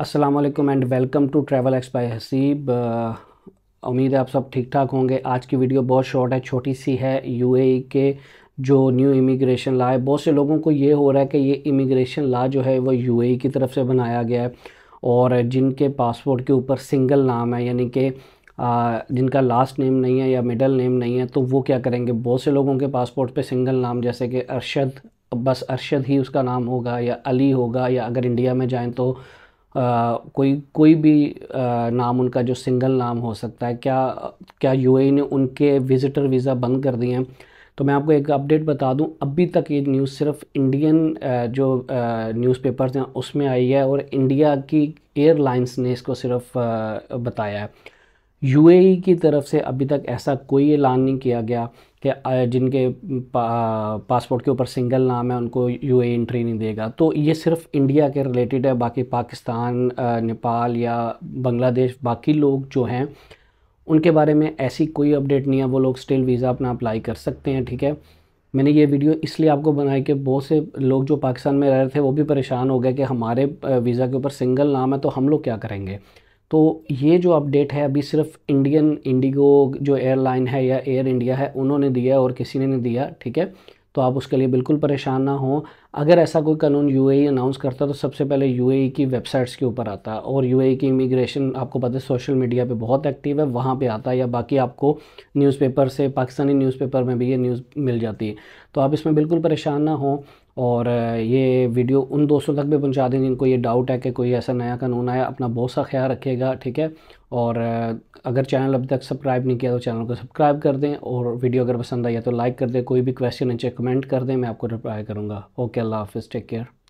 अस्सलाम वालेकुम and welcome to travel X by Haseeb उम्मीद है आप सब ठीक ठाक होंगे आज की वीडियो बहुत शॉर्ट है छोटी सी है यूएई e के जो न्यू इमिग्रेशन लॉ है बहुत से लोगों को ये हो रहा है कि ये इमिग्रेशन लॉ जो है वो यूएई e की तरफ से बनाया गया है और जिनके पासपोर्ट के ऊपर सिंगल नाम है यानी कि जिनका लास्ट नेम नहीं है या मिडल नेम नहीं है तो वो क्या करेंगे बहुत से लोगों के पासपोर्ट पर सिंगल नाम जैसे कि अरशद बस अरशद ही उसका नाम होगा या अली होगा या अगर इंडिया में जाएँ तो कोई कोई भी आ, नाम उनका जो सिंगल नाम हो सकता है क्या क्या यू e ने उनके विज़िटर वीज़ा बंद कर दिए हैं तो मैं आपको एक अपडेट बता दूं अभी तक ये न्यूज़ सिर्फ इंडियन जो न्यूज़पेपर्स हैं उसमें आई है और इंडिया की एयरलाइंस ने इसको सिर्फ बताया है यूएई की तरफ से अभी तक ऐसा कोई ऐलान नहीं किया गया कि जिनके पा, पासपोर्ट के ऊपर सिंगल नाम है उनको यू एंट्री नहीं देगा तो ये सिर्फ इंडिया के रिलेटेड है बाकी पाकिस्तान नेपाल या बांग्लादेश बाकी लोग जो हैं उनके बारे में ऐसी कोई अपडेट नहीं है वो लोग स्टिल वीज़ा अपना अप्लाई कर सकते हैं ठीक है मैंने ये वीडियो इसलिए आपको बनाई कि बहुत से लोग जो पाकिस्तान में रह रहे थे वो भी परेशान हो गए कि हमारे वीज़ा के ऊपर सिंगल नाम है तो हम लोग क्या करेंगे तो ये जो अपडेट है अभी सिर्फ इंडियन इंडिगो जो एयरलाइन है या एयर इंडिया है उन्होंने दिया और किसी ने नहीं दिया ठीक है तो आप उसके लिए बिल्कुल परेशान ना हो अगर ऐसा कोई कानून यूएई अनाउंस e करता तो सबसे पहले यूएई e की वेबसाइट्स के ऊपर आता और यूएई e की इमिग्रेशन आपको पता है सोशल मीडिया पे बहुत एक्टिव है वहाँ पे आता है या बाकी आपको न्यूज़पेपर से पाकिस्तानी न्यूज़पेपर में भी ये न्यूज़ मिल जाती है तो आप इसमें बिल्कुल परेशान ना हो और ये वीडियो उन दोस्तों तक भी पहुंचा दें जिनको ये डाउट है कि कोई ऐसा नया कानून आया अपना बहुत सा ख्याल रखिएगा ठीक है और अगर चैनल अभी तक सब्सक्राइब नहीं किया तो चैनल को सब्सक्राइब कर दें और वीडियो अगर पसंद आई तो लाइक कर दें कोई भी क्वेश्चन नीचे कमेंट कर दें मैं आपको रिप्लाई करूँगा ओके अल्लाह हाफिज़ टेक केयर